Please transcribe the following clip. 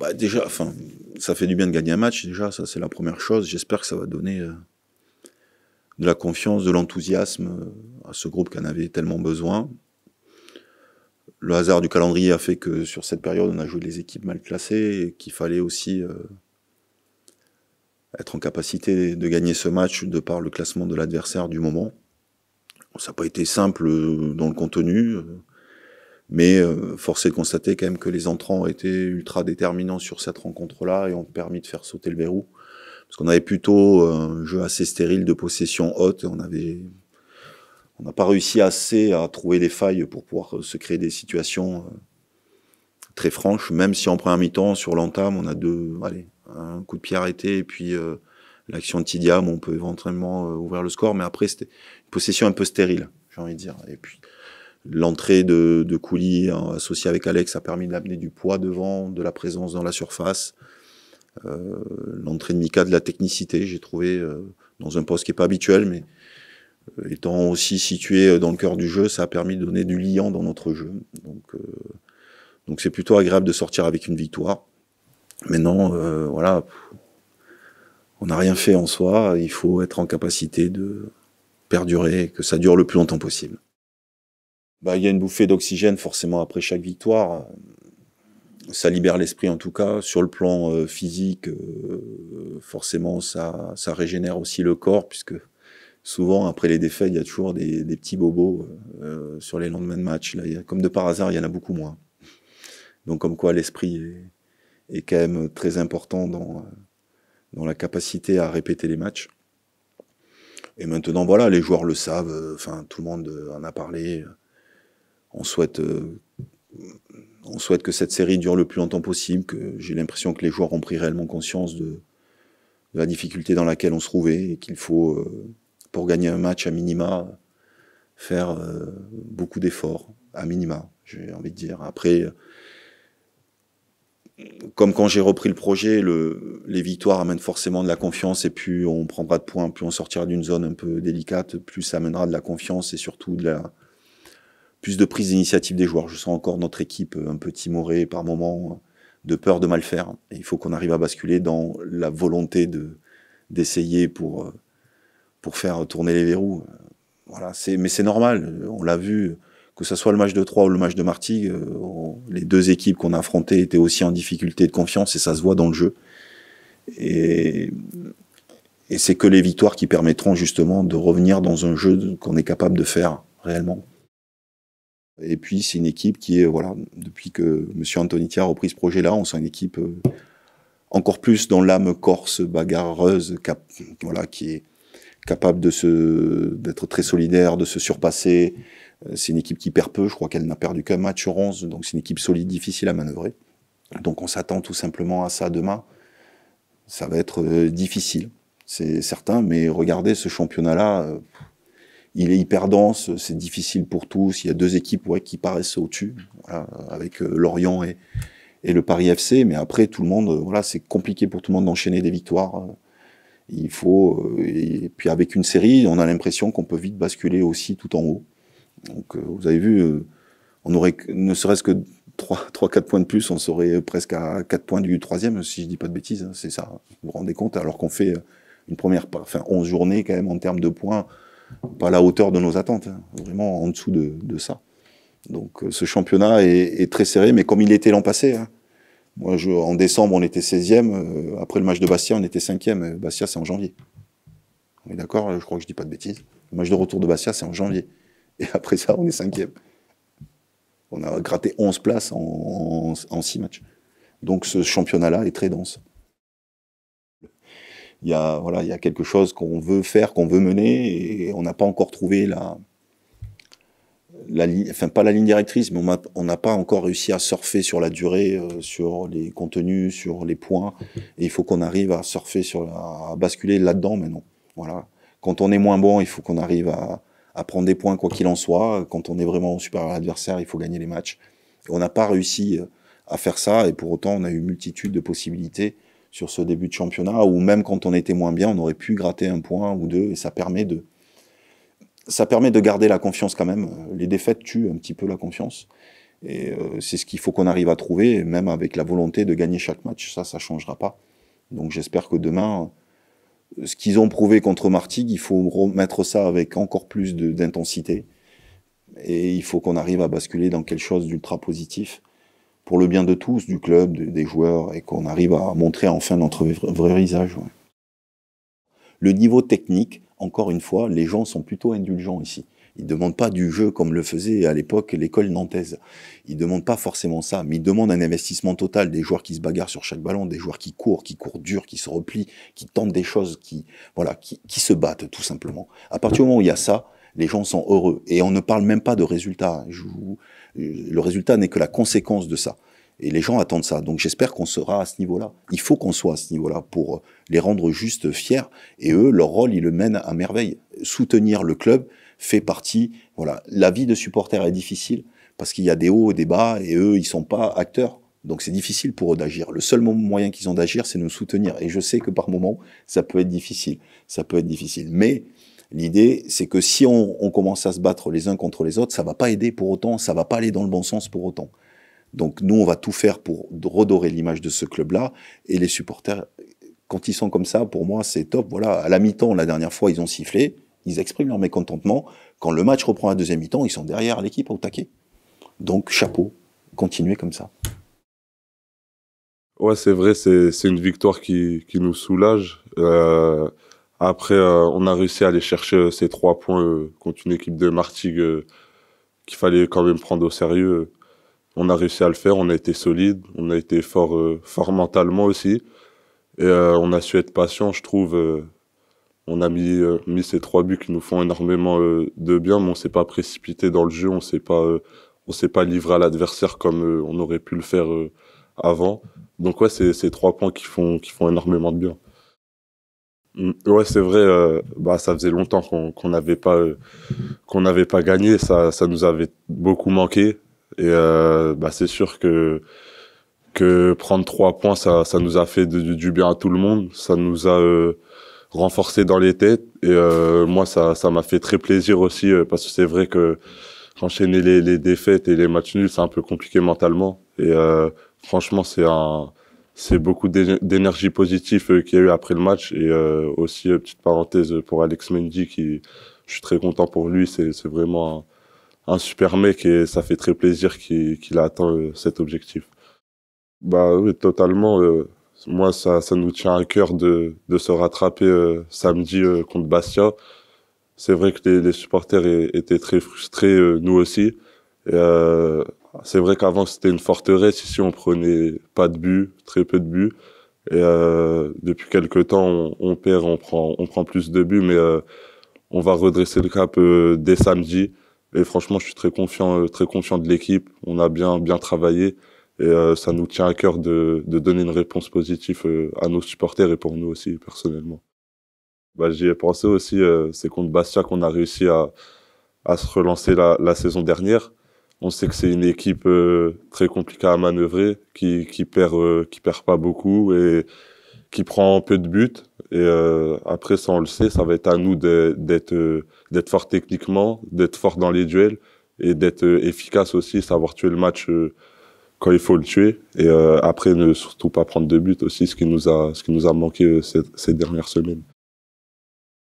Bah, déjà, enfin, ça fait du bien de gagner un match, déjà, ça c'est la première chose. J'espère que ça va donner euh, de la confiance, de l'enthousiasme euh, à ce groupe qui en avait tellement besoin. Le hasard du calendrier a fait que sur cette période, on a joué des équipes mal classées et qu'il fallait aussi euh, être en capacité de gagner ce match de par le classement de l'adversaire du moment. Ça n'a pas été simple dans le contenu. Mais euh, force est de constater quand même que les entrants ont été ultra déterminants sur cette rencontre-là et ont permis de faire sauter le verrou. Parce qu'on avait plutôt euh, un jeu assez stérile de possession haute. On avait, on n'a pas réussi assez à trouver des failles pour pouvoir euh, se créer des situations euh, très franches. Même si en première mi-temps, sur l'entame, on a deux, allez, un coup de pied arrêté et puis l'action de Tidiam, on peut éventuellement ouvrir le score. Mais après, c'était une possession un peu stérile, j'ai envie de dire. Et puis, L'entrée de, de Couli hein, associée avec Alex a permis d'amener du poids devant, de la présence dans la surface. Euh, l'entrée de Mika de la technicité, j'ai trouvé euh, dans un poste qui n'est pas habituel, mais euh, étant aussi situé dans le cœur du jeu, ça a permis de donner du liant dans notre jeu. Donc donc c'est plutôt agréable de sortir avec une victoire. Maintenant, voilà, on n'a rien fait en soi. Il faut être en capacité de perdurer et que ça dure le plus longtemps possible. Bah, il y a une bouffée d'oxygène forcément après chaque victoire. Ça libère l'esprit en tout cas. Sur le plan euh, physique, euh, forcément, ça, régénère aussi le corps, puisque souvent, après les défaites, il y a toujours des, petits bobos euh, sur les lendemains de match. Là, comme de par hasard, il y en a beaucoup moins. Donc comme quoi l'esprit est, quand même très important dans, dans la capacité à répéter les matchs. Et maintenant, voilà, les joueurs le savent, enfin, tout le monde en a parlé on souhaite, euh, on souhaite que cette série dure le plus longtemps possible, que j'ai l'impression que les joueurs ont pris réellement conscience de, la difficulté dans laquelle on se trouvait et qu'il faut, euh, pour gagner un match à minima, faire euh, beaucoup d'efforts, à minima, j'ai envie de dire. Après, comme quand j'ai repris le projet, le, les victoires amènent forcément de la confiance et plus on prendra de points, plus on sortira d'une zone un peu délicate, plus ça amènera de la confiance et surtout de la, plus de prise d'initiative des joueurs. Je sens encore notre équipe un peu timorée par moment, de peur de mal faire. il faut qu'on arrive à basculer dans la volonté de d'essayer pour pour faire tourner les verrous. Voilà, c'est mais c'est normal. On l'a vu que ça soit le match de Troyes ou le match de Martigues, les deux équipes qu'on a affrontées étaient aussi en difficulté de confiance et ça se voit dans le jeu. Et et c'est que les victoires qui permettront justement de revenir dans un jeu qu'on est capable de faire réellement. Et puis, c'est une équipe qui est, voilà, depuis que M. Antonetti a repris ce projet-là, on sent une équipe euh, encore plus dans l'âme corse, bagarreuse, voilà, qui est capable de se, d'être très solidaire, de se surpasser. Euh, c'est une équipe qui perd peu, je crois qu'elle n'a perdu qu'un match sur 11, donc c'est une équipe solide, difficile à manœuvrer. Donc on s'attend tout simplement à ça demain. Ça va être euh, difficile, c'est certain, mais regardez ce championnat-là, il est hyper dense, c'est difficile pour tous. Il y a deux équipes qui paraissent au-dessus, mm. avec euh, Lorient et, le Paris FC. Mais après, tout le monde, euh, voilà, c'est compliqué pour tout le monde d'enchaîner des victoires. Euh, il faut, et puis avec une série, on a l'impression qu'on peut vite basculer aussi tout en haut. Donc, vous avez vu, on aurait, ne serait-ce que 3-4 points de plus, on serait presque à 4 points du troisième, si je dis pas de bêtises. Hein, c'est ça, vous vous rendez compte, alors qu'on fait une première, enfin 11 journées quand même en termes de points pas à la hauteur de nos attentes, hein. vraiment en dessous de, ça. Donc euh, ce championnat est, très serré, mais comme il était l'an passé, hein. moi en décembre on était 16e, euh, après le match de Bastia on était 5e, Bastia c'est en janvier. On est d'accord Je crois que je dis pas de bêtises. Le match de retour de Bastia c'est en janvier. Et après ça on est 5e. On a gratté 11 places en 6 matchs. Donc ce championnat-là est très dense il y a quelque chose qu'on veut faire, qu'on veut mener, et on n'a pas encore trouvé la, la enfin pas la ligne directrice, mais on n'a pas encore réussi à surfer sur la durée, euh, sur les contenus, sur les points, et il faut qu'on arrive à surfer sur, à basculer là-dedans maintenant. Voilà. Quand on est moins bon, il faut qu'on arrive à, prendre des points quoi qu'il en soit. Quand on est vraiment supérieur à l'adversaire, il faut gagner les matchs. on n'a pas réussi euh, à faire ça, et pour autant, on a eu multitude de possibilités sur ce début de championnat, où même quand on était moins bien, on aurait pu gratter un point ou deux, et ça permet de, ça permet de garder la confiance quand même. Les défaites tuent un petit peu la confiance. Et euh, c'est ce qu'il faut qu'on arrive à trouver, même avec la volonté de gagner chaque match. Ça, ça ne changera pas. Donc j'espère que demain, ce qu'ils ont prouvé contre Martigues, il faut remettre ça avec encore plus d'intensité. Et il faut qu'on arrive à basculer dans quelque chose d'ultra positif pour le bien de tous, du club, des joueurs, et qu'on arrive à montrer enfin notre vrai visage. Le niveau technique, encore une fois, les gens sont plutôt indulgents ici. Ils ne demandent pas du jeu comme le faisait à l'époque l'école nantaise. Ils ne demandent pas forcément ça, mais ils demandent un investissement total, des joueurs qui se bagarrent sur chaque ballon, des joueurs qui courent, qui courent dur, qui se replient, qui tentent des choses, qui, voilà, qui, se battent tout simplement. À partir du moment où il y a ça, les gens sont heureux. Et on ne parle même pas de résultats. Le résultat n'est que la conséquence de ça. Et les gens attendent ça. Donc j'espère qu'on sera à ce niveau-là. Il faut qu'on soit à ce niveau-là pour euh, les rendre juste fiers. Et eux, leur rôle, ils le mènent à merveille. Soutenir le club fait partie. Voilà, la vie de supporter est difficile parce qu'il y a des hauts et des bas et eux, ils sont pas acteurs. Donc c'est difficile pour eux d'agir. Le seul moyen qu'ils ont d'agir, c'est de nous soutenir. Et je sais que par moments, ça peut être difficile. Ça peut être difficile. Mais L'idée, c'est que si on, commence à se battre les uns contre les autres, ça va pas aider pour autant, ça va pas aller dans le bon sens pour autant. Donc nous, on va tout faire pour redorer l'image de ce club-là. Et les supporters, quand ils sont comme ça, pour moi, c'est top. Voilà, à la mi-temps, la dernière fois, ils ont sifflé, ils expriment leur mécontentement. Quand le match reprend à la deuxième mi-temps, ils sont derrière l'équipe au taquet. Donc chapeau, continuez comme ça. Ouais, c'est vrai, c'est une victoire qui, nous soulage. Euh, après, euh, on a réussi à aller chercher euh, ces trois points euh, contre une équipe de Martigues qu'il fallait quand même prendre au sérieux. On a réussi à le faire, on a été solide, on a été fort, fort mentalement aussi. Et on a su être patient, je trouve. on a mis, mis ces trois buts qui nous font énormément de bien, mais on ne s'est pas précipité dans le jeu, on ne s'est pas, on pas livré à l'adversaire comme on aurait pu le faire avant. Donc ouais, c'est ces trois points qui font, qui font énormément de bien. Mm, ouais, c'est vrai. Euh, bah, ça faisait longtemps qu'on qu'on n'avait pas euh, qu'on n'avait pas gagné. Ça, ça nous avait beaucoup manqué. Et euh, bah, c'est sûr que que prendre trois points, ça, ça nous a fait du, du bien à tout le monde. Ça nous a euh, renforcé dans les têtes. Et moi, ça, ça m'a fait très plaisir aussi parce que c'est vrai que enchaîner les, les, défaites et les matchs nuls, c'est un peu compliqué mentalement. Et franchement, c'est un c'est beaucoup d'énergie positive euh, qu'il y a eu après le match. Et euh, aussi, euh, petite parenthèse pour Alex Mendy, qui, je suis très content pour lui. C'est vraiment un, super mec et ça fait très plaisir qu'il atteint cet objectif. Bah oui, totalement. moi, ça, ça nous tient à cœur de, se rattraper samedi contre Bastia. C'est vrai que les, supporters étaient très frustrés, nous aussi. C'est vrai qu'avant, c'était une forteresse. Ici, on prenait pas de buts, très peu de buts. Et euh, depuis quelques temps, on, on, perd, on prend, on prend plus de buts, mais euh, on va redresser le cap euh, dès samedi. Et franchement, je suis très confiant, euh, très confiant de l'équipe. On a bien, bien travaillé. Et euh, ça nous tient à cœur de, de donner une réponse positive à nos supporters et pour nous aussi, personnellement. Bah, J'y ai pensé aussi, c'est contre Bastia qu'on a réussi à, à se relancer la, la saison dernière. On sait que c'est une équipe euh, très compliquée à manœuvrer, qui, qui perd, euh, qui perd pas beaucoup et qui prend peu de buts. Et euh, après, ça on le sait, ça va être à nous d'être d'être fort techniquement, d'être fort dans les duels et d'être efficace aussi, savoir tuer le match quand il faut le tuer. Et après, ne surtout pas prendre de buts aussi, ce qui nous a ce qui nous a manqué ces dernières semaines.